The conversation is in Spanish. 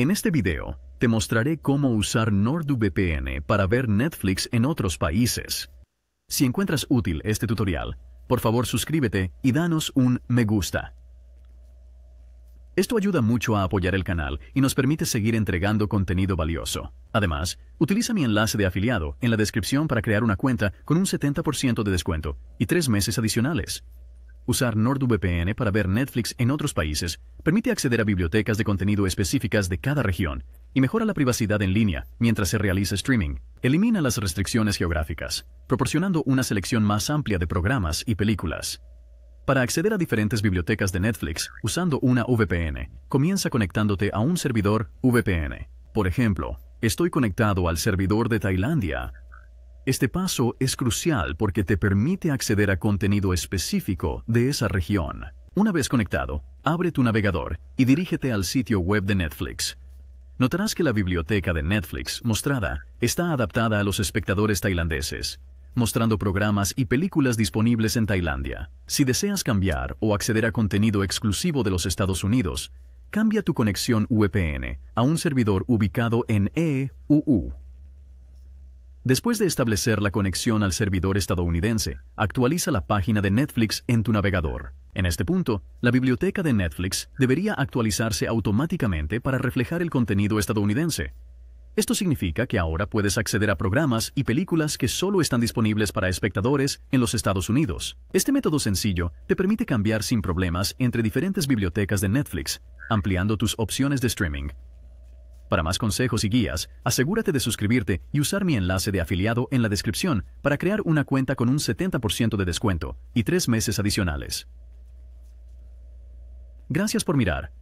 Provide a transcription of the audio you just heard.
En este video, te mostraré cómo usar NordVPN para ver Netflix en otros países. Si encuentras útil este tutorial, por favor suscríbete y danos un me gusta. Esto ayuda mucho a apoyar el canal y nos permite seguir entregando contenido valioso. Además, utiliza mi enlace de afiliado en la descripción para crear una cuenta con un 70% de descuento y tres meses adicionales. Usar NordVPN para ver Netflix en otros países permite acceder a bibliotecas de contenido específicas de cada región y mejora la privacidad en línea mientras se realiza streaming. Elimina las restricciones geográficas, proporcionando una selección más amplia de programas y películas. Para acceder a diferentes bibliotecas de Netflix usando una VPN, comienza conectándote a un servidor VPN. Por ejemplo, estoy conectado al servidor de Tailandia este paso es crucial porque te permite acceder a contenido específico de esa región. Una vez conectado, abre tu navegador y dirígete al sitio web de Netflix. Notarás que la biblioteca de Netflix mostrada está adaptada a los espectadores tailandeses, mostrando programas y películas disponibles en Tailandia. Si deseas cambiar o acceder a contenido exclusivo de los Estados Unidos, cambia tu conexión VPN a un servidor ubicado en EUU Después de establecer la conexión al servidor estadounidense, actualiza la página de Netflix en tu navegador. En este punto, la biblioteca de Netflix debería actualizarse automáticamente para reflejar el contenido estadounidense. Esto significa que ahora puedes acceder a programas y películas que solo están disponibles para espectadores en los Estados Unidos. Este método sencillo te permite cambiar sin problemas entre diferentes bibliotecas de Netflix, ampliando tus opciones de streaming para más consejos y guías, asegúrate de suscribirte y usar mi enlace de afiliado en la descripción para crear una cuenta con un 70% de descuento y tres meses adicionales. Gracias por mirar.